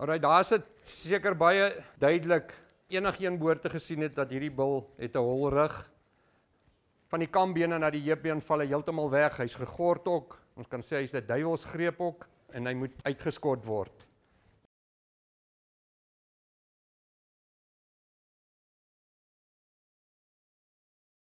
Alraai, daar's dit seker baie duidelik enigeen boorde gesien het dat hierdie bil het 'n hol rug van die kambene na die heupbeen val hy heeltemal weg. Hy's gegort ook. Ons kan sê hy's 'n duiwels greep ook en hy moet uitgeskort word.